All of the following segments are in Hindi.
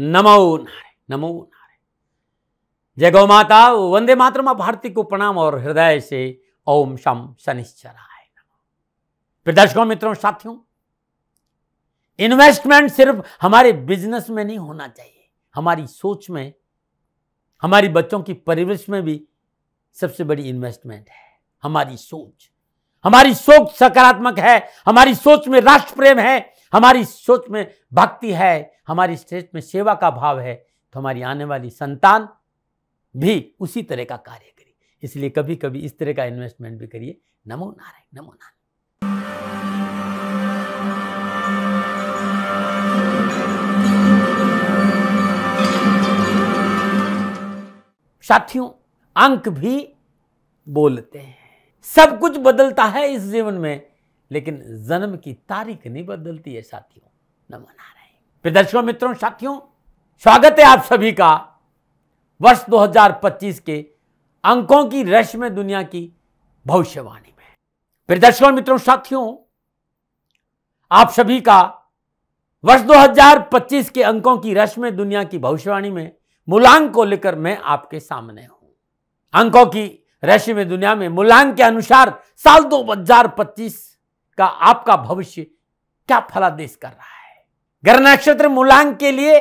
नमो नमो जय गौ माता वंदे मातरम भारती को प्रणाम और हृदय से ओम शम शनिश्चराय दर्शकों मित्रों साथियों इन्वेस्टमेंट सिर्फ हमारे बिजनेस में नहीं होना चाहिए हमारी सोच में हमारी बच्चों की परिवेश में भी सबसे बड़ी इन्वेस्टमेंट है हमारी सोच हमारी सोच सकारात्मक है हमारी सोच में राष्ट्र प्रेम है हमारी सोच में भक्ति है हमारी श्रेष्ठ में सेवा का भाव है तो हमारी आने वाली संतान भी उसी तरह का कार्य करे इसलिए कभी कभी इस तरह का इन्वेस्टमेंट भी करिए नमो नारायण नमो नारायण साथियों अंक भी बोलते हैं सब कुछ बदलता है इस जीवन में लेकिन जन्म की तारीख नहीं बदलती है साथियों न मना रहे फिर दर्शकों मित्रों साथियों स्वागत है आप सभी का वर्ष 2025 के अंकों की रश में दुनिया की भविष्यवाणी में फिर दर्शकों मित्रों साथियों आप सभी का वर्ष 2025 के अंकों की रश में दुनिया की भविष्यवाणी में मूलांक को लेकर मैं आपके सामने हूं अंकों की रश में दुनिया में मूलांक के अनुसार साल 2025 का आपका भविष्य क्या फलादेश कर रहा है ग्रह नक्षत्र मूलांक के लिए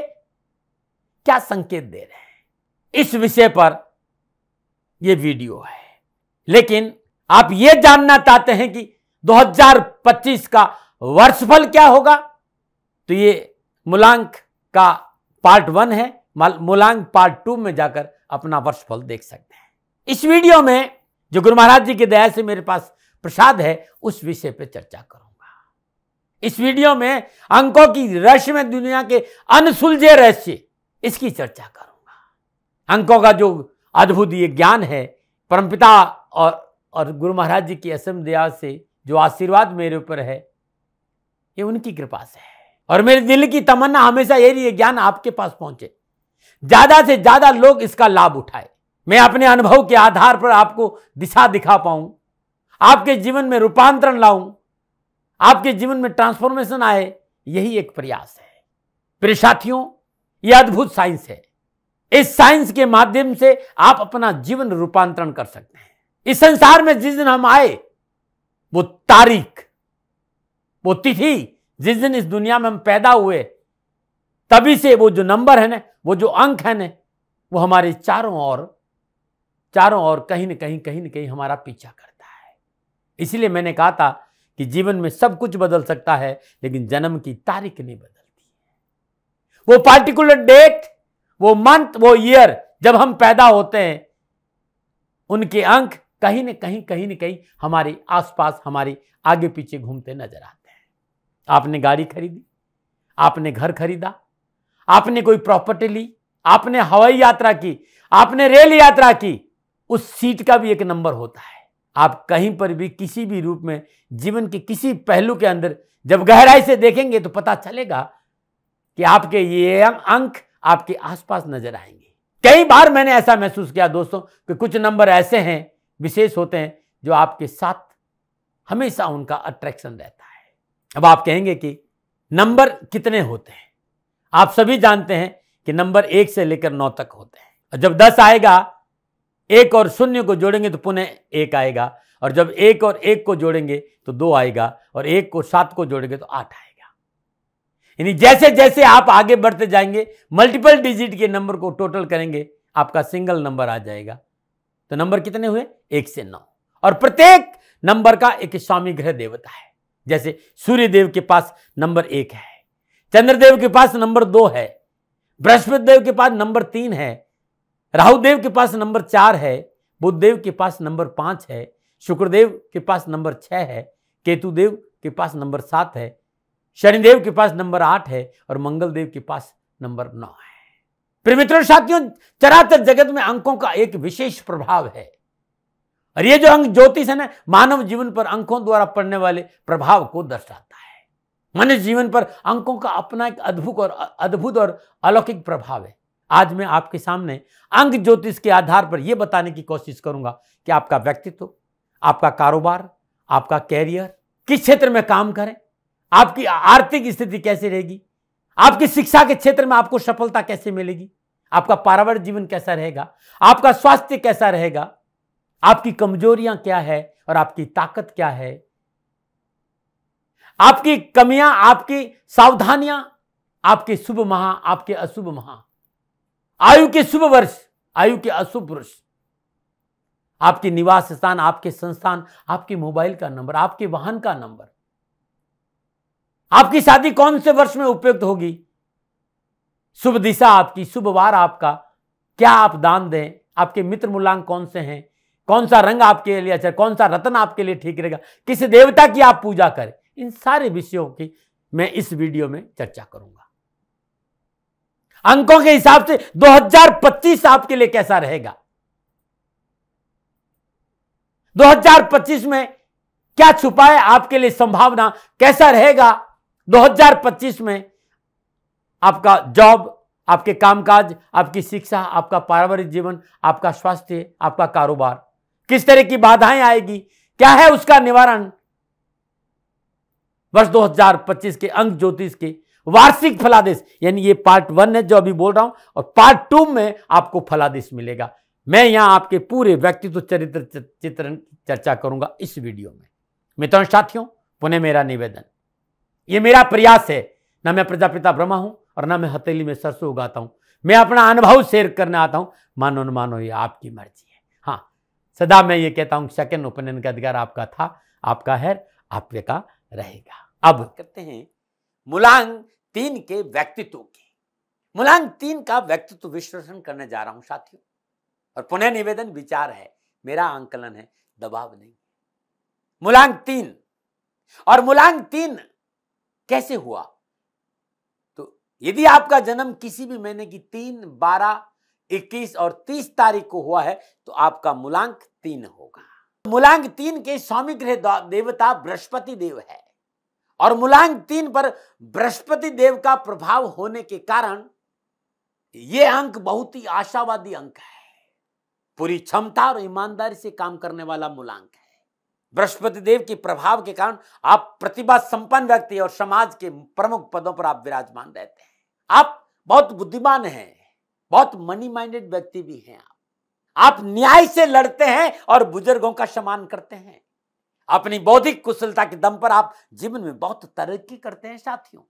क्या संकेत दे रहे हैं इस विषय पर यह वीडियो है लेकिन आप यह जानना चाहते हैं कि 2025 का वर्षफल क्या होगा तो ये मूलांक का पार्ट वन है मूलांक पार्ट टू में जाकर अपना वर्षफल देख सकते हैं इस वीडियो में जो गुरु महाराज जी की दया से मेरे पास प्रसाद है उस विषय पर चर्चा करूंगा इस वीडियो में अंकों की रहस्य में दुनिया के अनसुलझे रहस्य इसकी चर्चा करूंगा अंकों का जो अद्भुत ये ज्ञान है परमपिता और और गुरु महाराज जी की असम दया से जो आशीर्वाद मेरे ऊपर है ये उनकी कृपा से है और मेरे दिल की तमन्ना हमेशा यही ये ज्ञान आपके पास पहुंचे ज्यादा से ज्यादा लोग इसका लाभ उठाए मैं अपने अनुभव के आधार पर आपको दिशा दिखा पाऊं आपके जीवन में रूपांतरण लाऊं आपके जीवन में ट्रांसफॉर्मेशन आए यही एक प्रयास है प्रिय साथियों यह अद्भुत साइंस है इस साइंस के माध्यम से आप अपना जीवन रूपांतरण कर सकते हैं इस संसार में जिस दिन हम आए वो तारीख वो तिथि जिस दिन इस दुनिया में हम पैदा हुए तभी से वो जो नंबर है ना वो जो अंक है ना वो हमारे चारों ओर चारों ओर कहीं न कहीं कहीं न कहीं हमारा पीछा कर इसलिए मैंने कहा था कि जीवन में सब कुछ बदल सकता है लेकिन जन्म की तारीख नहीं बदलती है वो पार्टिकुलर डेट वो मंथ वो ईयर जब हम पैदा होते हैं उनके अंक कहीं न कहीं कहीं न कहीं हमारे आसपास हमारे आगे पीछे घूमते नजर आते हैं आपने गाड़ी खरीदी आपने घर खरीदा आपने कोई प्रॉपर्टी ली आपने हवाई यात्रा की आपने रेल यात्रा की उस सीट का भी एक नंबर होता है आप कहीं पर भी किसी भी रूप में जीवन के किसी पहलू के अंदर जब गहराई से देखेंगे तो पता चलेगा कि आपके ये अंक आपके आसपास नजर आएंगे कई बार मैंने ऐसा महसूस किया दोस्तों कि कुछ नंबर ऐसे हैं विशेष होते हैं जो आपके साथ हमेशा उनका अट्रैक्शन रहता है अब आप कहेंगे कि नंबर कितने होते हैं आप सभी जानते हैं कि नंबर एक से लेकर नौ तक होते हैं और जब दस आएगा एक और शून्य को जोड़ेंगे तो पुनः एक आएगा और जब एक और एक को जोड़ेंगे तो दो आएगा और एक को सात को जोड़ेंगे तो आठ आएगा यानी जैसे जैसे आप आगे बढ़ते जाएंगे मल्टीपल डिजिट के नंबर को टोटल करेंगे आपका सिंगल नंबर आ जाएगा तो नंबर कितने हुए एक से नौ और प्रत्येक नंबर का एक स्वामी ग्रह देवता है जैसे सूर्य देव के पास नंबर एक है चंद्रदेव के पास नंबर दो है बृहस्पति देव के पास नंबर तीन है राहुदेव के पास नंबर चार है बुद्धदेव के पास नंबर पांच है शुक्रदेव के पास नंबर छह है केतुदेव के पास नंबर सात है शनिदेव के पास नंबर आठ है और मंगलदेव के पास नंबर नौ है प्रेमित्रों साथियों चराचर जगत में अंकों का एक विशेष प्रभाव है और ये जो अंक ज्योतिष है ना मानव जीवन पर अंकों द्वारा पड़ने वाले प्रभाव को दर्शाता है मनुष्य जीवन पर अंकों का अपना एक अद्भुत और अद्भुत और अलौकिक प्रभाव है आज मैं आपके सामने अंग ज्योतिष के आधार पर यह बताने की कोशिश करूंगा कि आपका व्यक्तित्व आपका कारोबार आपका कैरियर किस क्षेत्र में काम करें आपकी आर्थिक स्थिति कैसे रहेगी आपकी शिक्षा के क्षेत्र में आपको सफलता कैसे मिलेगी आपका पारिवारिक जीवन कैसा रहेगा आपका स्वास्थ्य कैसा रहेगा आपकी कमजोरियां क्या है और आपकी ताकत क्या है आपकी कमियां आपकी सावधानियां आपके शुभ महा आपके अशुभ महा आयु के शुभ वर्ष आयु के अशुभ वर्ष आपके निवास स्थान आपके संस्थान आपके मोबाइल का नंबर आपके वाहन का नंबर आपकी शादी कौन से वर्ष में उपयुक्त होगी शुभ दिशा आपकी शुभ वार आपका क्या आप दान दें आपके मित्र मूलांक कौन से हैं कौन सा रंग आपके लिए अच्छा कौन सा रत्न आपके लिए ठीक रहेगा किस देवता की आप पूजा करें इन सारे विषयों की मैं इस वीडियो में चर्चा करूंगा अंकों के हिसाब से 2025 आपके लिए कैसा रहेगा 2025 में क्या छुपाए आपके लिए संभावना कैसा रहेगा 2025 में आपका जॉब आपके कामकाज आपकी शिक्षा आपका पारिवारिक जीवन आपका स्वास्थ्य आपका कारोबार किस तरह की बाधाएं आएगी क्या है उसका निवारण वर्ष 2025 के अंक ज्योतिष के वार्षिक फलादेश यानी ये पार्ट वन है जो अभी बोल रहा हूं और पार्ट टू में आपको फलादेश मिलेगा मैं यहां आपके पूरे व्यक्तित्व चरित्र चित्रण चर्चा करूंगा इस वीडियो में मित्रों साथियों पुनः मेरा निवेदन ये मेरा प्रयास है ना मैं प्रजापिता ब्रह्मा हूं और ना मैं हथेली में सरसों उगाता हूं मैं अपना अनुभव शेयर करने आता हूं मानो न मानो ये आपकी मर्जी है हाँ सदा मैं ये कहता हूं सेकेंड ओपिनियन का अधिकार आपका था आपका है आपका रहेगा अब करते हैं मुलांग तीन के व्यक्तित्व के मुलांग तीन का व्यक्तित्व विश्लेषण करने जा रहा हूं साथियों और पुनः निवेदन विचार है मेरा आंकलन है दबाव नहीं मुलांग तीन और मुलांग तीन कैसे हुआ तो यदि आपका जन्म किसी भी महीने की तीन बारह इक्कीस और तीस तारीख को हुआ है तो आपका मूलांक तीन होगा मूलांक तीन के स्वामी ग्रह देवता बृहस्पति देव है और मूलांक तीन पर बृहस्पति देव का प्रभाव होने के कारण यह अंक बहुत ही आशावादी अंक है पूरी क्षमता और ईमानदारी से काम करने वाला मूलांक है बृहस्पति देव के प्रभाव के कारण आप प्रतिभा संपन्न व्यक्ति और समाज के प्रमुख पदों पर आप विराजमान रहते हैं आप बहुत बुद्धिमान हैं बहुत मनी माइंडेड व्यक्ति भी हैं आप आप न्याय से लड़ते हैं और बुजुर्गों का सम्मान करते हैं अपनी बौद्धिक कुशलता के दम पर आप जीवन में बहुत तरक्की करते हैं साथियों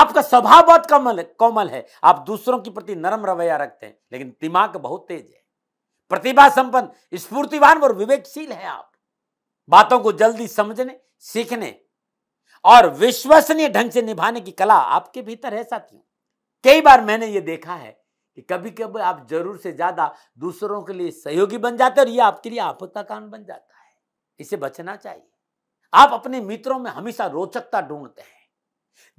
आपका स्वभाव बहुत कमल कोमल है आप दूसरों के प्रति नरम रवैया रखते हैं लेकिन दिमाग बहुत तेज है प्रतिभा संपन्न स्फूर्तिवान और विवेकशील है आप बातों को जल्दी समझने सीखने और विश्वसनीय ढंग से निभाने की कला आपके भीतर है साथियों कई बार मैंने ये देखा है कि कभी कभी आप जरूर से ज्यादा दूसरों के लिए सहयोगी बन जाते और ये आपके लिए आपत्ता कारण बन जाता है इसे बचना चाहिए आप अपने मित्रों में हमेशा रोचकता ढूंढते हैं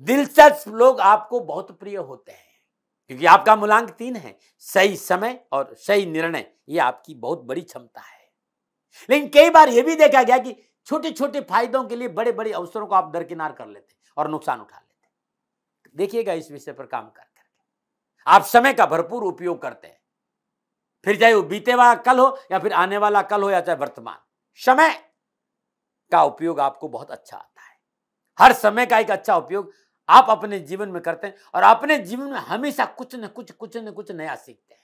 दिलचस्प लोग आपको बहुत प्रिय होते हैं क्योंकि आपका मूलांक तीन है सही समय और सही निर्णय ये आपकी बहुत बड़ी क्षमता है लेकिन कई बार यह भी देखा गया कि छोटे छोटे फायदों के लिए बड़े बड़े अवसरों को आप दरकिनार कर लेते और नुकसान उठा लेते देखिएगा इस विषय पर काम कर करके आप समय का भरपूर उपयोग करते हैं फिर चाहे वो बीते वाला कल हो या फिर आने वाला कल हो या चाहे वर्तमान समय का उपयोग आपको बहुत अच्छा आता है हर समय का एक अच्छा उपयोग आप अपने जीवन में करते हैं और अपने जीवन में हमेशा कुछ न कुछ कुछ न कुछ नया सीखते हैं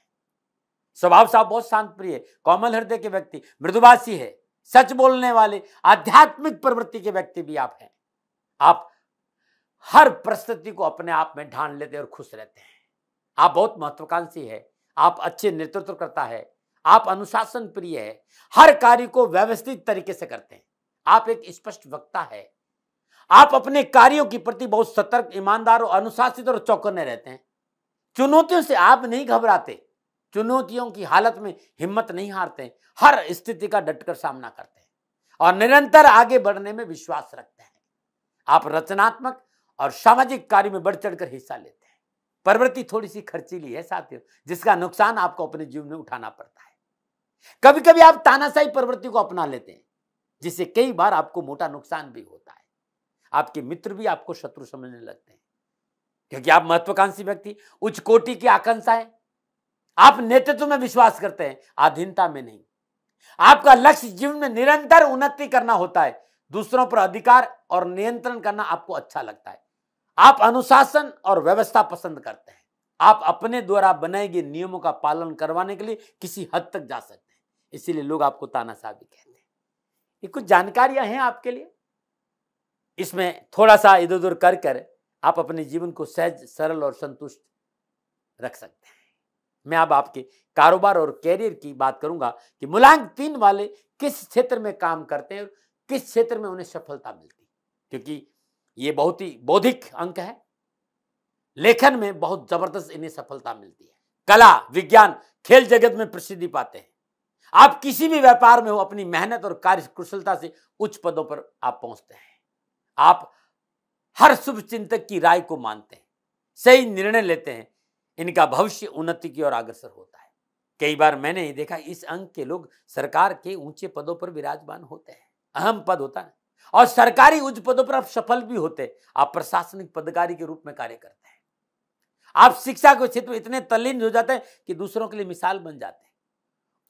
स्वभाव साहब बहुत शांत प्रिय कोमल हृदय के व्यक्ति मृदुभाषी है सच बोलने वाले आध्यात्मिक प्रवृत्ति के व्यक्ति भी आप हैं आप हर परिस्थिति को अपने आप में ढान लेते हैं और खुश रहते हैं आप बहुत महत्वाकांक्षी है आप अच्छे नेतृत्व करता है आप अनुशासन प्रिय है हर कार्य को व्यवस्थित तरीके से करते हैं आप एक स्पष्ट वक्ता है आप अपने कार्यों के प्रति बहुत सतर्क ईमानदार और अनुशासित और चौकने रहते हैं चुनौतियों से आप नहीं घबराते चुनौतियों की हालत में हिम्मत नहीं हारते हर स्थिति का डटकर सामना करते हैं और निरंतर आगे बढ़ने में विश्वास रखते हैं आप रचनात्मक और सामाजिक कार्य में बढ़ चढ़कर हिस्सा लेते हैं प्रवृत्ति थोड़ी सी खर्चीली है साथियों जिसका नुकसान आपको अपने जीवन में उठाना पड़ता है कभी कभी आप तानाशाही प्रवृत्ति को अपना लेते हैं जिससे कई बार आपको मोटा नुकसान भी होता है आपके मित्र भी आपको शत्रु समझने लगते हैं क्योंकि आप महत्वाकांक्षी व्यक्ति उच्च कोटि की आकांक्षाएं आप नेतृत्व में विश्वास करते हैं आधीनता में नहीं आपका लक्ष्य जीवन में निरंतर उन्नति करना होता है दूसरों पर अधिकार और नियंत्रण करना आपको अच्छा लगता है आप अनुशासन और व्यवस्था पसंद करते हैं आप अपने द्वारा बनाए गए नियमों का पालन करवाने के लिए किसी हद तक जा सकते हैं इसीलिए लोग आपको तानाशाह भी कहते हैं ये कुछ जानकारियां हैं आपके लिए इसमें थोड़ा सा इधर उधर कर कर आप अपने जीवन को सहज सरल और संतुष्ट रख सकते हैं मैं अब आपके कारोबार और कैरियर की बात करूंगा कि मूलांक तीन वाले किस क्षेत्र में काम करते हैं किस क्षेत्र में उन्हें सफलता मिलती क्योंकि ये बहुत ही बौद्धिक अंक है लेखन में बहुत जबरदस्त इन्हें सफलता मिलती है कला विज्ञान खेल जगत में प्रसिद्धि पाते हैं आप किसी भी व्यापार में हो अपनी मेहनत और कार्य कुशलता से उच्च पदों पर आप पहुंचते हैं आप हर शुभ चिंतक की राय को मानते हैं सही निर्णय लेते हैं इनका भविष्य उन्नति की ओर अग्रसर होता है कई बार मैंने ही देखा इस अंग के लोग सरकार के ऊंचे पदों पर विराजमान होते हैं अहम पद होता है और सरकारी उच्च पदों पर आप सफल भी होते आप प्रशासनिक पदकारी के रूप में कार्य करते हैं आप शिक्षा के क्षेत्र में इतने तल्लीन हो जाते हैं कि दूसरों के लिए मिसाल बन जाते हैं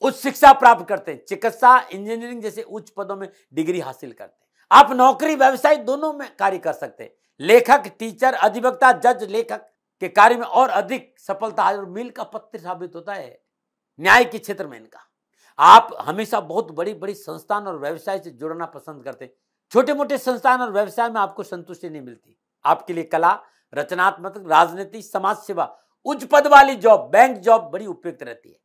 उच्च शिक्षा प्राप्त करते हैं चिकित्सा इंजीनियरिंग जैसे उच्च पदों में डिग्री हासिल करते हैं आप नौकरी व्यवसाय दोनों में कार्य कर सकते हैं लेखक टीचर अधिवक्ता जज लेखक के कार्य में और अधिक सफलता और मिल का पत्र साबित होता है न्याय के क्षेत्र में इनका आप हमेशा बहुत बड़ी बड़ी संस्थान और व्यवसाय से जुड़ना पसंद करते हैं छोटे मोटे संस्थान और व्यवसाय में आपको संतुष्टि नहीं मिलती आपके लिए कला रचनात्मक राजनीति समाज सेवा उच्च पद वाली जॉब बैंक जॉब बड़ी उपयुक्त रहती है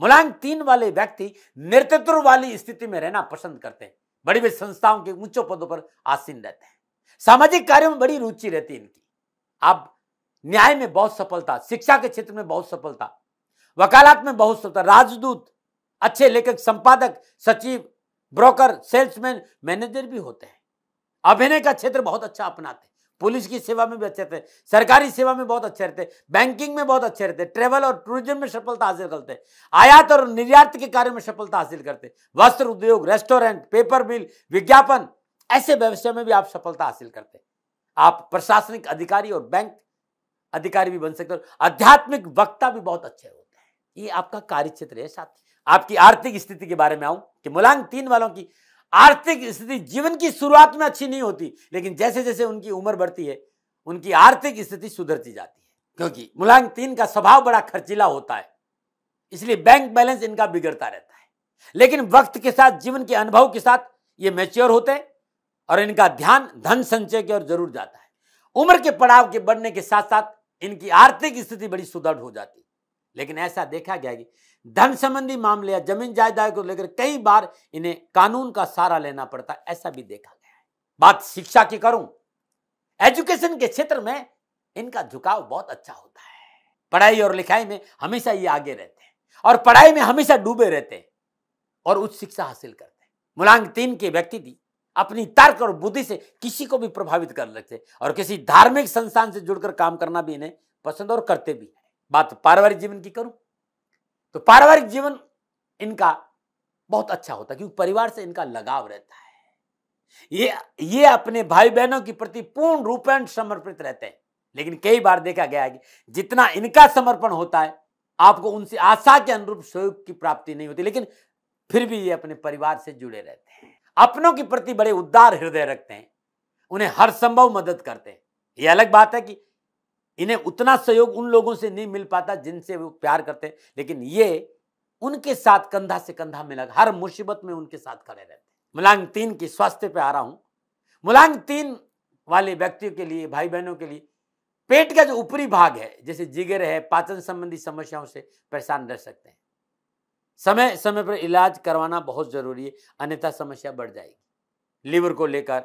मुलायम तीन वाले व्यक्ति नेतृत्व वाली स्थिति में रहना पसंद करते हैं बड़ी बड़ी संस्थाओं के ऊंचों पदों पर आसीन रहते हैं सामाजिक कार्यों में बड़ी रुचि रहती है इनकी आप न्याय में बहुत सफलता शिक्षा के क्षेत्र में बहुत सफलता वकालत में बहुत सफलता राजदूत अच्छे लेखक संपादक सचिव ब्रोकर सेल्समैन मैनेजर भी होते हैं अभिनय का क्षेत्र बहुत अच्छा अपनाते हैं पुलिस की सेवा में भी अच्छे रहते सरकारी सेवा में बहुत अच्छे रहते बैंकिंग में बहुत अच्छे रहते ट्रेवल और टूरिज्म में सफलता हासिल करते आयात और निर्यात के कार्य में सफलता हासिल करते वस्त्र उद्योग रेस्टोरेंट पेपर मिल विज्ञापन ऐसे व्यवसाय में भी आप सफलता हासिल करते आप प्रशासनिक अधिकारी और बैंक अधिकारी भी बन सकते हो आध्यात्मिक वक्ता भी बहुत अच्छे होते हैं ये आपका कार्य क्षेत्र है साथ आपकी आर्थिक स्थिति के बारे में आऊं कि मुलांग तीन वालों की आर्थिक स्थिति जीवन की शुरुआत में अच्छी नहीं होती लेकिन जैसे जैसे उनकी उम्र बढ़ती है उनकी आर्थिक स्थिति सुधरती जाती है क्योंकि मूलांक तीन का स्वभाव बड़ा खर्चीला होता है इसलिए बैंक बैलेंस इनका बिगड़ता रहता है लेकिन वक्त के साथ जीवन के अनुभव के साथ ये मेच्योर होते हैं और इनका ध्यान धन संचय की ओर जरूर जाता है उम्र के पड़ाव के बढ़ने के साथ साथ इनकी आर्थिक स्थिति बड़ी सुदृढ़ हो जाती है लेकिन ऐसा देखा गया कि धन संबंधी मामले या जमीन जायदाद को लेकर कई बार इन्हें कानून का सहारा लेना पड़ता है ऐसा भी देखा गया है बात शिक्षा की करूं एजुकेशन के क्षेत्र में इनका झुकाव बहुत अच्छा होता है पढ़ाई और लिखाई में हमेशा ये आगे रहते हैं और पढ़ाई में हमेशा डूबे रहते हैं और उच्च शिक्षा हासिल करते हैं मूलांक तीन के व्यक्ति भी अपनी तर्क और बुद्धि से किसी को भी प्रभावित कर सकते और किसी धार्मिक संस्थान से जुड़कर काम करना भी इन्हें पसंद और करते भी है बात पारिवारिक जीवन की करूं तो पारिवारिक जीवन इनका बहुत अच्छा होता है क्योंकि परिवार से इनका लगाव रहता है ये ये अपने भाई बहनों के प्रति पूर्ण रूपेण समर्पित रहते हैं लेकिन कई बार देखा गया है कि जितना इनका समर्पण होता है आपको उनसे आशा के अनुरूप सहयोग की प्राप्ति नहीं होती लेकिन फिर भी ये अपने परिवार से जुड़े रहते हैं अपनों के प्रति बड़े उदार हृदय रखते हैं उन्हें हर संभव मदद करते हैं यह अलग बात है कि इन्हें उतना सहयोग उन लोगों से नहीं मिल पाता जिनसे वो प्यार करते लेकिन ये उनके साथ कंधा से कंधा मिला हर मुसीबत में उनके साथ खड़े रहते मुलांग तीन की स्वास्थ्य पे आ रहा हूं मुलांग तीन वाले व्यक्तियों के लिए भाई बहनों के लिए पेट का जो ऊपरी भाग है जैसे जिगर है पाचन संबंधी समस्याओं से परेशान रह सकते हैं समय समय पर इलाज करवाना बहुत जरूरी है अन्यथा समस्या बढ़ जाएगी लीवर को लेकर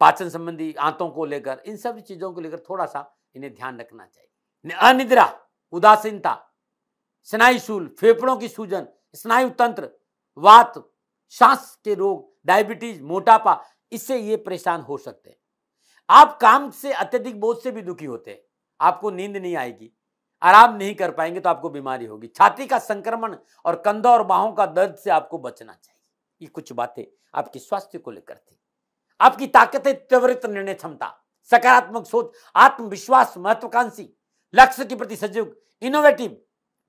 पाचन संबंधी आंतों को लेकर इन सब चीज़ों को लेकर थोड़ा सा इन्हें ध्यान रखना चाहिए अनिद्रा उदासीनता स्नायुशूल फेफड़ों की सूजन स्नायु तंत्र वात सांस के रोग डायबिटीज मोटापा इससे ये परेशान हो सकते हैं आप काम से अत्यधिक बोझ से भी दुखी होते हैं आपको नींद नहीं आएगी आराम नहीं कर पाएंगे तो आपको बीमारी होगी छाती का संक्रमण और कंधों और बाहों का दर्द से आपको बचना चाहिए ये कुछ बातें आपके स्वास्थ्य को लेकर थी आपकी ताकत है त्वरित निर्णय क्षमता सकारात्मक सोच आत्मविश्वास महत्वाकांक्षी लक्ष्य के प्रति सजग इनोवेटिव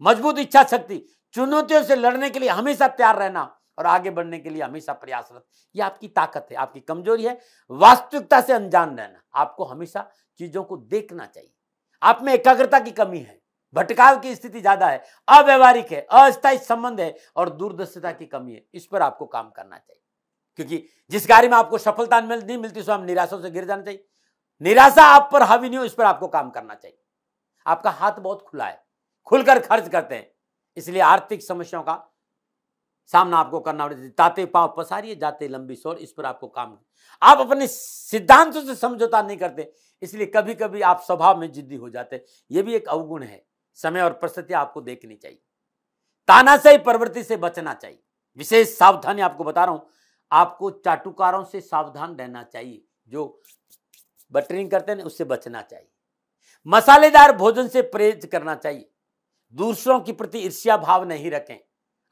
मजबूत इच्छा शक्ति चुनौतियों से लड़ने के लिए हमेशा तैयार रहना और आगे बढ़ने के लिए हमेशा प्रयासरत यह आपकी ताकत है आपकी कमजोरी है वास्तविकता से अनजान रहना आपको हमेशा चीजों को देखना चाहिए आप में एकाग्रता की कमी है भटकाव की स्थिति ज्यादा है अव्यवहारिक है अस्थायी संबंध है और दूरदर्शिता की कमी है इस पर आपको काम करना चाहिए क्योंकि जिस कार्य में आपको सफलता मिल, नहीं मिलती सो हम निराशा से गिर जाना चाहिए निराशा आप पर हावी नहीं हो इस पर आपको काम करना चाहिए आपका हाथ बहुत खुला है खुलकर खर्च करते हैं इसलिए आर्थिक समस्याओं का सामना आपको करना पड़ेगा ताते पाव पसारिए जाते लंबी शोर इस पर आपको काम आप अपने सिद्धांतों से समझौता नहीं करते इसलिए कभी कभी आप स्वभाव में जिद्दी हो जाते ये भी एक अवगुण है समय और परिस्थिति आपको देखनी चाहिए ही प्रवृत्ति से बचना चाहिए विशेष सावधानी आपको बता रहा हूं आपको चाटुकारों से सावधान रहना चाहिए जो बटरिंग करते हैं उससे बचना चाहिए मसालेदार भोजन से परहेज करना चाहिए दूसरों के प्रति ईर्ष्या भाव नहीं रखें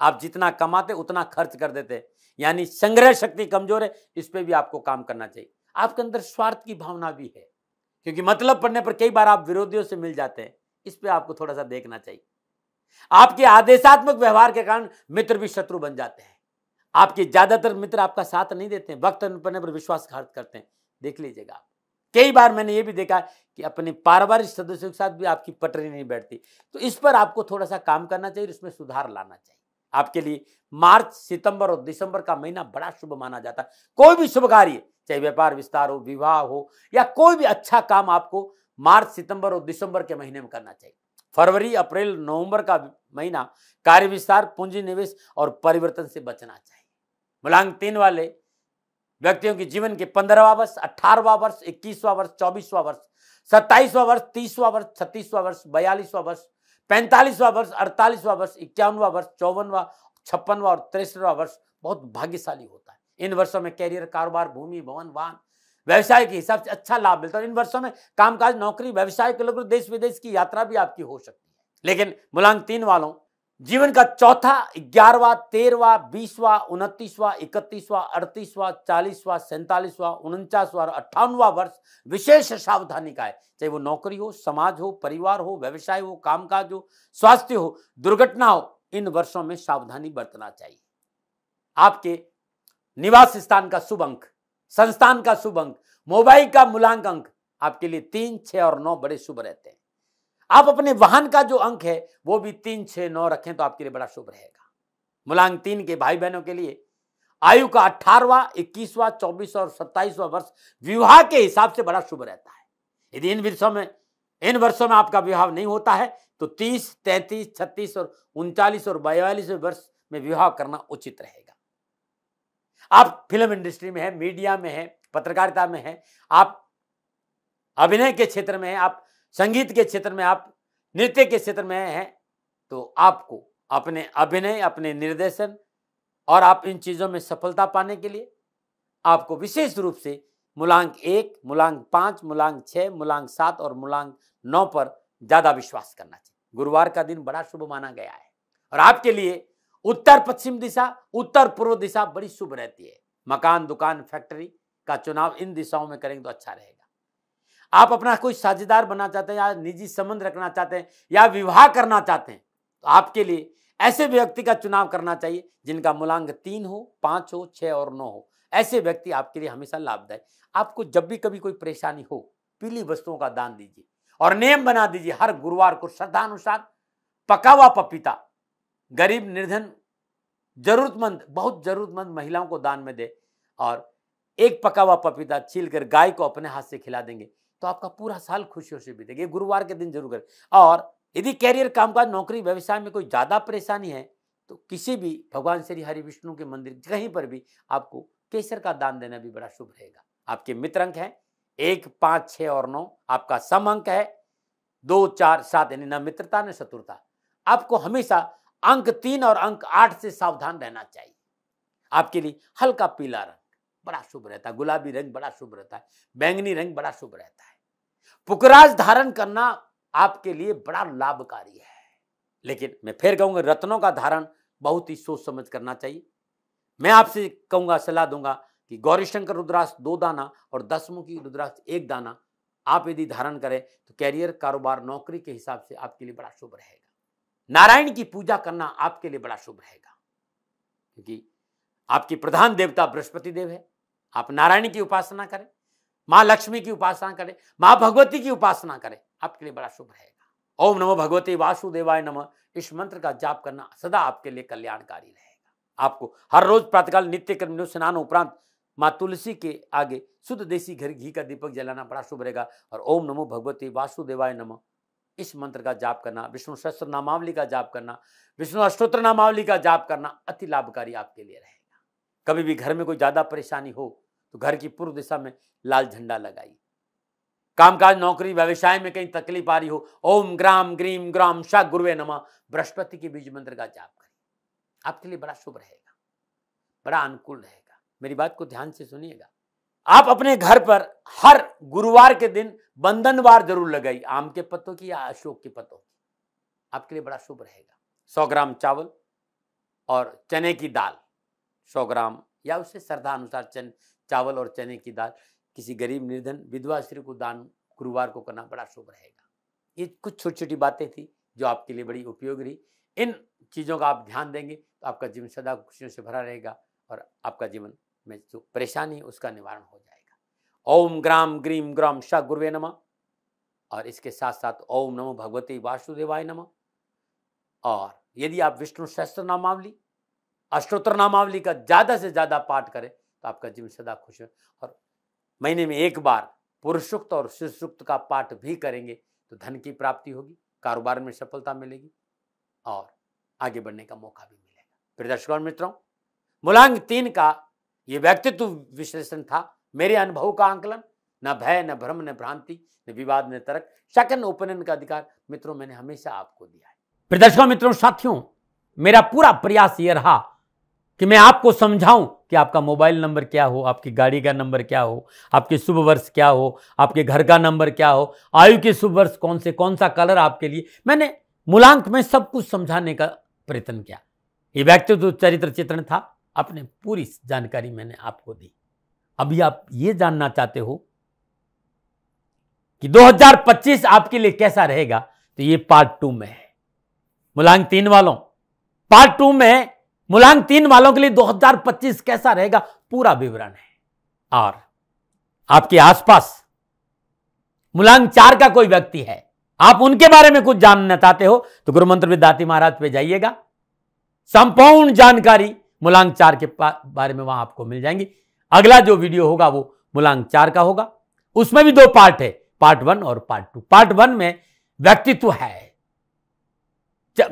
आप जितना कमाते उतना खर्च कर देते यानी संग्रह शक्ति कमजोर है इस पर भी आपको काम करना चाहिए आपके अंदर स्वार्थ की भावना भी है क्योंकि मतलब पढ़ने पर कई बार आप विरोधियों से मिल जाते हैं इस पर आपको थोड़ा सा देखना चाहिए आपके आदेशात्मक व्यवहार के कारण मित्र भी शत्रु बन जाते हैं आपके ज़्यादातर मित्र आपका साथ नहीं देते हैं वक्त अनुपन्न पर विश्वासघात करते हैं देख लीजिएगा आप कई बार मैंने ये भी देखा कि अपने पारिवारिक सदस्यों के साथ भी आपकी पटरी नहीं बैठती तो इस पर आपको थोड़ा सा काम करना चाहिए इसमें सुधार लाना चाहिए आपके लिए मार्च सितंबर और दिसंबर का महीना बड़ा शुभ माना जाता है कोई भी शुभ कार्य चाहे व्यापार विस्तार हो विवाह हो या कोई भी अच्छा काम आपको मार्च सितंबर और दिसंबर के महीने में करना चाहिए फरवरी अप्रैल नवंबर का महीना कार्य विस्तार पूंजी निवेश और परिवर्तन से बचना चाहिए मलांग तीन वाले व्यक्तियों के जीवन के पंद्रहवा वर्ष अठारहवा वर्ष इक्कीसवा वर्ष चौबीसवा वर्ष सत्ताईसवा वर्ष तीसवा वर्ष छत्तीसवा वर्ष बयालीसवा वर्ष पैंतालीसवा वर्ष अड़तालीसवा वर्ष इक्यावनवा वर्ष चौवनवा छप्पनवा और तिरसठवा वर्ष बहुत भाग्यशाली होता है इन वर्षों में कैरियर कारोबार भूमि भवन वाहन व्यवसाय के हिसाब से अच्छा लाभ मिलता है इन वर्षों में कामकाज नौकरी व्यवसाय के लोग देश विदेश की यात्रा भी आपकी हो सकती है लेकिन मुलांग तीन वालों जीवन का चौथा ग्यारहवा तेरहवा बीसवा उनतीसवा इकतीसवा अड़तीसवा चालीसवा सैंतालीसवा उनचासवा और अट्ठानवा वर्ष विशेष सावधानी का है चाहे वो नौकरी हो समाज हो परिवार हो व्यवसाय हो कामकाज हो स्वास्थ्य हो दुर्घटना हो इन वर्षों में सावधानी बरतना चाहिए आपके निवास स्थान का शुभ अंक संस्थान का शुभ अंक मोबाइल का मूलांक अंक आपके लिए तीन छह और नौ बड़े शुभ रहते हैं आप अपने वाहन का जो अंक है वो भी तीन छः नौ रखें तो आपके लिए बड़ा शुभ रहेगा मूलांक तीन के भाई बहनों के लिए आयु का अठारवा इक्कीसवा चौबीस और सत्ताईसवा वर्ष विवाह के हिसाब से बड़ा शुभ रहता है यदि इन वर्षों में इन वर्षों में आपका विवाह नहीं होता है तो तीस तैंतीस छत्तीस और उनचालीस और बयालीसवें वर्ष में विवाह करना उचित रहेगा आप फिल्म इंडस्ट्री में है मीडिया में है पत्रकारिता में है आप अभिनय के क्षेत्र में है आप संगीत के क्षेत्र में आप नृत्य के क्षेत्र में हैं तो आपको अपने अभिनय अपने निर्देशन और आप इन चीज़ों में सफलता पाने के लिए आपको विशेष रूप से मूलांक एक मूलांक पाँच मूलांक छः मूलांक सात और मूलांक नौ पर ज़्यादा विश्वास करना चाहिए गुरुवार का दिन बड़ा शुभ माना गया है और आपके लिए उत्तर पश्चिम दिशा उत्तर पूर्व दिशा बड़ी शुभ रहती है मकान दुकान फैक्ट्री का चुनाव इन दिशाओं में करेंगे तो अच्छा रहेगा आप अपना कोई साझेदार बनना चाहते हैं या निजी संबंध रखना चाहते हैं या विवाह करना चाहते हैं तो आपके लिए ऐसे व्यक्ति का चुनाव करना चाहिए जिनका मूलांक तीन हो पाँच हो छः और नौ हो ऐसे व्यक्ति आपके लिए हमेशा लाभदायक आपको जब भी कभी कोई परेशानी हो पीली वस्तुओं का दान दीजिए और नियम बना दीजिए हर गुरुवार को श्रद्धानुसार पका हुआ पपीता गरीब निर्धन जरूरतमंद बहुत जरूरतमंद महिलाओं को दान में दे और एक पका हुआ पपीता छील कर गाय को अपने हाथ से खिला देंगे तो आपका पूरा साल खुशियों से बीतेगा ये गुरुवार के दिन जरूर करें और यदि कैरियर कामकाज नौकरी व्यवसाय में कोई ज़्यादा परेशानी है तो किसी भी भगवान श्री हरि विष्णु के मंदिर कहीं पर भी आपको केसर का दान देना भी बड़ा शुभ रहेगा आपके मित्र अंक हैं एक पाँच छः और नौ आपका सम अंक है दो चार सात यानी न मित्रता न शत्रुता आपको हमेशा अंक तीन और अंक आठ से सावधान रहना चाहिए आपके लिए हल्का पीला रंग बड़ा शुभ रहता है गुलाबी रंग बड़ा शुभ रहता है बैंगनी रंग बड़ा शुभ रहता है पुकराज धारण करना आपके लिए बड़ा लाभकारी है लेकिन मैं फिर कहूंगा रत्नों का धारण बहुत ही सोच समझ करना चाहिए मैं आपसे कहूंगा सलाह दूंगा कि गौरीशंकर रुद्राक्ष दो दाना और दसमुखी रुद्राक्ष एक दाना आप यदि धारण करें तो कैरियर कारोबार नौकरी के हिसाब से आपके लिए बड़ा शुभ रहेगा नारायण की पूजा करना आपके लिए बड़ा शुभ रहेगा क्योंकि आपकी प्रधान देवता बृहस्पति देव है आप नारायण की उपासना करें माँ लक्ष्मी की उपासना करें माँ भगवती की उपासना करें आपके लिए बड़ा शुभ रहेगा ओम नमो भगवती वासुदेवाय नमः इस मंत्र का जाप करना सदा आपके लिए कल्याणकारी रहेगा आपको हर रोज प्रातःकाल नित्य कर्म स्नान उपरांत माँ तुलसी के आगे शुद्ध देसी घर घी का दीपक जलाना बड़ा शुभ रहेगा और ओम नमो भगवती वासुदेवाय नम इस मंत्र का जाप करना विष्णु शस्त्र नामावली का जाप करना विष्णु अष्टोत्र नामावली का जाप करना अति लाभकारी आपके लिए रहेगा कभी भी घर में कोई ज़्यादा परेशानी हो तो घर की पूर्व दिशा में लाल झंडा लगाइए कामकाज नौकरी व्यवसाय में कहीं तकलीफ आ रही हो ओम ग्राम ग्रीम ग्राम शा गुरुवे नमा बृहस्पति के बीज मंत्र का जाप करें आपके लिए बड़ा शुभ रहेगा बड़ा अनुकूल रहेगा मेरी बात को ध्यान से सुनिएगा आप अपने घर पर हर गुरुवार के दिन बंधनवार जरूर लगाइए आम के पत्तों की या अशोक के पत्तों की आपके लिए बड़ा शुभ रहेगा सौ ग्राम चावल और चने की दाल सौ ग्राम या उससे श्रद्धा अनुसार चन चावल और चने की दाल किसी गरीब निर्धन विधवा स्त्री को दान गुरुवार को करना बड़ा शुभ रहेगा ये कुछ छोटी छोटी बातें थी जो आपके लिए बड़ी उपयोग रही इन चीज़ों का आप ध्यान देंगे तो आपका जीवन सदा खुशियों से भरा रहेगा और आपका जीवन में जो परेशानी है उसका निवारण हो जाएगा ओम ग्राम ग्रीम ग्राम शाह गुरुवे नमा और इसके साथ साथ ओम नमो भगवते वासुदेवाय नम और यदि आप विष्णु सहस्त्र नामावली अष्टोत्तर नामावली का ज़्यादा से ज़्यादा पाठ करें आपका जीवन सदा खुश है और महीने में एक बार पुरुष सूक्त और शिव सूक्त का पाठ भी करेंगे तो धन की प्राप्ति होगी कारोबार में सफलता मिलेगी और आगे बढ़ने का मौका भी मिलेगा प्रिय दर्शकों मित्रों मूलांक तीन का ये व्यक्तित्व विश्लेषण था मेरे अनुभव का आंकलन न भय न भ्रम न भ्रांति न विवाद न तर्क सेकंड ओपिनियन का अधिकार मित्रों मैंने हमेशा आपको दिया है प्रदर्शकों मित्रों साथियों मेरा पूरा प्रयास यह रहा कि मैं आपको समझाऊं कि आपका मोबाइल नंबर क्या हो आपकी गाड़ी का नंबर क्या हो आपके शुभ वर्ष क्या हो आपके घर का नंबर क्या हो आयु के शुभ वर्ष कौन से कौन सा कलर आपके लिए मैंने मूलांक में सब कुछ समझाने का प्रयत्न किया ये व्यक्तित्व तो चरित्र चित्रण था अपने पूरी जानकारी मैंने आपको दी अभी आप ये जानना चाहते हो कि 2025 आपके लिए कैसा रहेगा तो ये पार्ट टू में है मूलांक तीन वालों पार्ट टू में मूलांक तीन वालों के लिए 2025 कैसा रहेगा पूरा विवरण है और आपके आसपास मुलांग चार का कोई व्यक्ति है आप उनके बारे में कुछ जानना चाहते हो तो गुरु मंत्र विद्यार्थी महाराज पे जाइएगा संपूर्ण जानकारी मुलांग चार के बारे में वहां आपको मिल जाएंगी अगला जो वीडियो होगा वो मुलांग चार का होगा उसमें भी दो पार्ट है पार्ट वन और पार्ट टू पार्ट वन में व्यक्तित्व है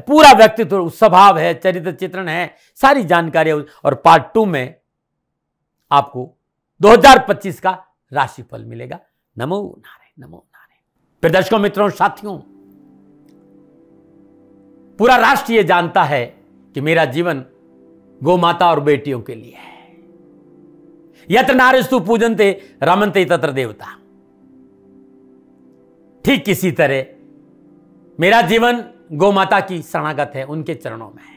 पूरा व्यक्तित्व स्वभाव है चरित्र चित्रण है सारी जानकारियां और पार्ट टू में आपको 2025 का राशिफल मिलेगा नमो नारायण नमो नारायण दर्शकों मित्रों साथियों पूरा राष्ट्र यह जानता है कि मेरा जीवन गो माता और बेटियों के लिए है यत्र नारिस्तु पूजनते रमनते तत्र देवता ठीक किसी तरह मेरा जीवन गोमाता की शरणागत है उनके चरणों में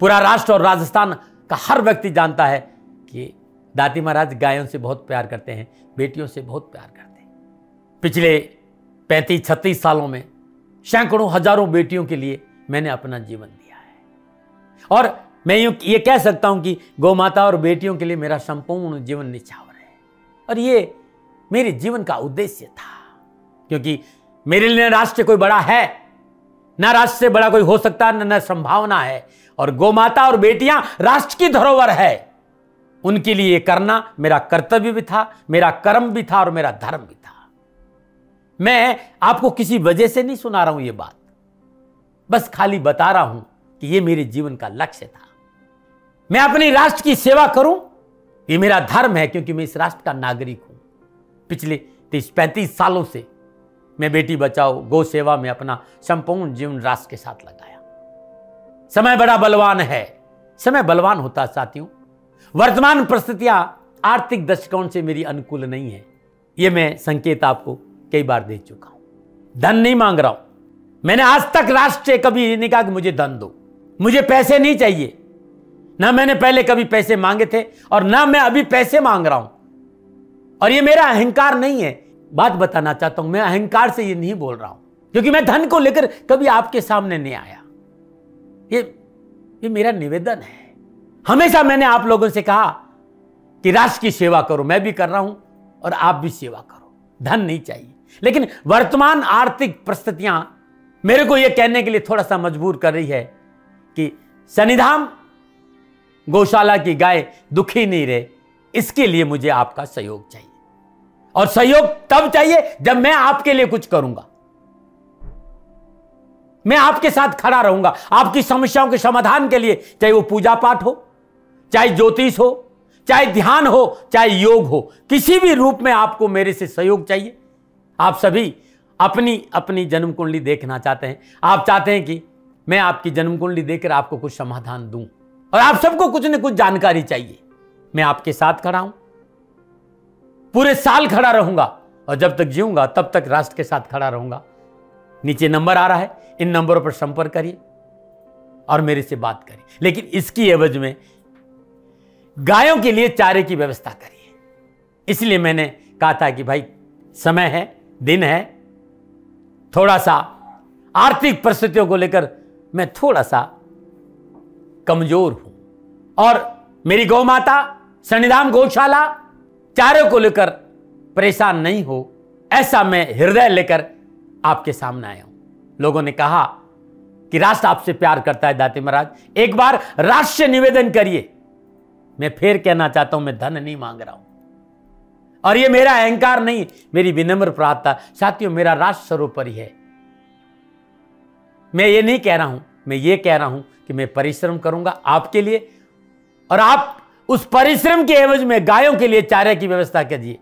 पूरा राष्ट्र और राजस्थान का हर व्यक्ति जानता है कि दाती महाराज गायों से बहुत प्यार करते हैं बेटियों से बहुत प्यार करते हैं पिछले पैंतीस छत्तीस सालों में सैकड़ों हजारों बेटियों के लिए मैंने अपना जीवन दिया है और मैं यूं ये कह सकता हूं कि गौमाता और बेटियों के लिए मेरा संपूर्ण जीवन निछावर है और ये मेरे जीवन का उद्देश्य था क्योंकि मेरे लिए राष्ट्र कोई बड़ा है ना राष्ट्र से बड़ा कोई हो सकता है न संभावना है और गोमाता और बेटियां राष्ट्र की धरोहर है उनके लिए करना मेरा कर्तव्य भी था मेरा कर्म भी था और मेरा धर्म भी था मैं आपको किसी वजह से नहीं सुना रहा हूं यह बात बस खाली बता रहा हूं कि यह मेरे जीवन का लक्ष्य था मैं अपनी राष्ट्र की सेवा करूं ये मेरा धर्म है क्योंकि मैं इस राष्ट्र का नागरिक हूं पिछले तीस पैंतीस सालों से में बेटी बचाओ गौ सेवा में अपना संपूर्ण जीवन रास के साथ लगाया समय बड़ा बलवान है समय बलवान होता साथियों वर्तमान परिस्थितियां आर्थिक दृष्टिकोण से मेरी अनुकूल नहीं है ये मैं संकेत आपको कई बार दे चुका हूं धन नहीं मांग रहा हूं मैंने आज तक राष्ट्र से कभी नहीं कहा कि मुझे धन दो मुझे पैसे नहीं चाहिए ना मैंने पहले कभी पैसे मांगे थे और ना मैं अभी पैसे मांग रहा हूं और ये मेरा अहंकार नहीं है बात बताना चाहता हूं मैं अहंकार से ये नहीं बोल रहा हूं क्योंकि मैं धन को लेकर कभी आपके सामने नहीं आया ये ये मेरा निवेदन है हमेशा मैंने आप लोगों से कहा कि राष्ट्र की सेवा करो मैं भी कर रहा हूं और आप भी सेवा करो धन नहीं चाहिए लेकिन वर्तमान आर्थिक परिस्थितियां मेरे को यह कहने के लिए थोड़ा सा मजबूर कर रही है कि सनिधाम गौशाला की गाय दुखी नहीं रहे इसके लिए मुझे आपका सहयोग चाहिए और सहयोग तब चाहिए जब मैं आपके लिए कुछ करूंगा मैं आपके साथ खड़ा रहूंगा आपकी समस्याओं के समाधान के लिए चाहे वो पूजा पाठ हो चाहे ज्योतिष हो चाहे ध्यान हो चाहे योग हो किसी भी रूप में आपको मेरे से सहयोग चाहिए आप सभी अपनी अपनी जन्म कुंडली देखना चाहते हैं आप चाहते हैं कि मैं आपकी जन्म कुंडली देकर आपको कुछ समाधान दूं और आप सबको कुछ न कुछ जानकारी चाहिए मैं आपके साथ खड़ा हूं पूरे साल खड़ा रहूंगा और जब तक जीऊंगा तब तक राष्ट्र के साथ खड़ा रहूंगा नीचे नंबर आ रहा है इन नंबरों पर संपर्क करिए और मेरे से बात करिए लेकिन इसकी एवज में गायों के लिए चारे की व्यवस्था करिए इसलिए मैंने कहा था कि भाई समय है दिन है थोड़ा सा आर्थिक परिस्थितियों को लेकर मैं थोड़ा सा कमजोर हूं और मेरी गौ माता सनिधाम गौशाला चारों को लेकर परेशान नहीं हो ऐसा मैं हृदय लेकर आपके सामने आया हूं लोगों ने कहा कि राष्ट्र आपसे प्यार करता है दाते महाराज एक बार राष्ट्र निवेदन करिए मैं फिर कहना चाहता हूं मैं धन नहीं मांग रहा हूं और यह मेरा अहंकार नहीं मेरी विनम्र प्रार्थना साथियों मेरा राष्ट्र सर्वोपरि है मैं ये नहीं कह रहा हूं मैं ये कह रहा हूं कि मैं परिश्रम करूंगा आपके लिए और आप उस परिश्रम के एवज में गायों के लिए चारे की व्यवस्था दिए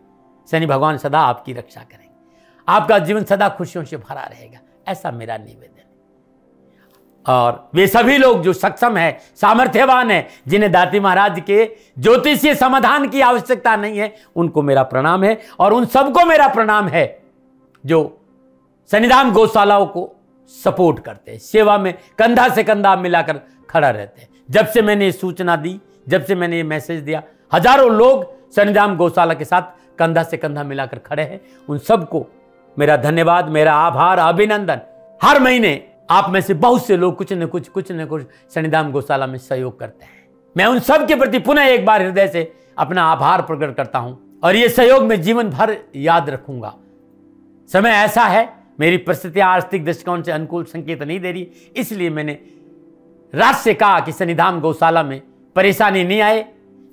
शनि भगवान सदा आपकी रक्षा करेंगे आपका जीवन सदा खुशियों से भरा रहेगा ऐसा मेरा निवेदन और वे सभी लोग जो सक्षम है सामर्थ्यवान है जिन्हें दाती महाराज के ज्योतिषीय समाधान की आवश्यकता नहीं है उनको मेरा प्रणाम है और उन सबको मेरा प्रणाम है जो सनिधाम गौशालाओं को सपोर्ट करते हैं सेवा में कंधा से कंधा मिलाकर खड़ा रहते हैं जब से मैंने सूचना दी जब से मैंने ये मैसेज दिया हजारों लोग सनिधाम गौशाला के साथ कंधा से कंधा मिलाकर खड़े हैं उन सबको मेरा धन्यवाद मेरा आभार अभिनंदन हर महीने आप में से बहुत से लोग कुछ न कुछ कुछ न कुछ सनिधाम गौशाला में सहयोग करते हैं मैं उन सब के प्रति पुनः एक बार हृदय से अपना आभार प्रकट करता हूं और ये सहयोग मैं जीवन भर याद रखूंगा समय ऐसा है मेरी परिस्थितियां आर्थिक दृष्टिकोण से अनुकूल संकेत नहीं दे रही इसलिए मैंने रात से कहा कि सनिधाम गौशाला में परेशानी नहीं आए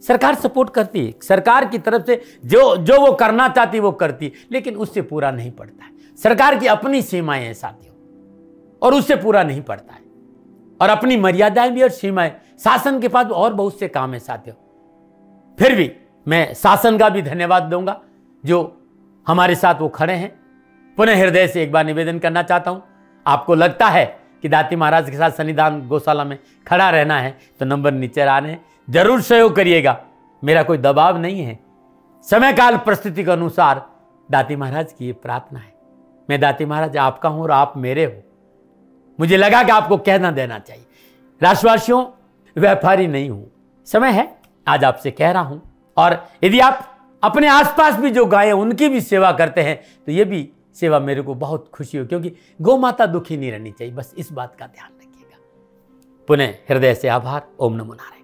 सरकार सपोर्ट करती है सरकार की तरफ से जो जो वो करना चाहती वो करती लेकिन उससे पूरा नहीं पड़ता है सरकार की अपनी सीमाएं हैं साथियों और उससे पूरा नहीं पड़ता है और अपनी मर्यादाएं भी और सीमाएं शासन के पास और बहुत से काम है साथियों फिर भी मैं शासन का भी धन्यवाद दूंगा जो हमारे साथ वो खड़े हैं पुनः हृदय से एक बार निवेदन करना चाहता हूं आपको लगता है कि दाती महाराज के साथ सन्निधान गौशाला में खड़ा रहना है तो नंबर नीचे आ रहे हैं जरूर सहयोग करिएगा मेरा कोई दबाव नहीं है समय काल परिस्थिति के अनुसार दाती महाराज की ये प्रार्थना है मैं दाती महाराज आपका हूँ और आप मेरे हो मुझे लगा कि आपको कहना देना चाहिए राष्ट्रवासियों व्यापारी नहीं हूँ समय है आज आपसे कह रहा हूँ और यदि आप अपने आसपास भी जो गाय उनकी भी सेवा करते हैं तो ये भी सेवा मेरे को बहुत खुशी हो क्योंकि गौ माता दुखी नहीं रहनी चाहिए बस इस बात का ध्यान रखिएगा पुनः हृदय से आभार ओम नमो नारायण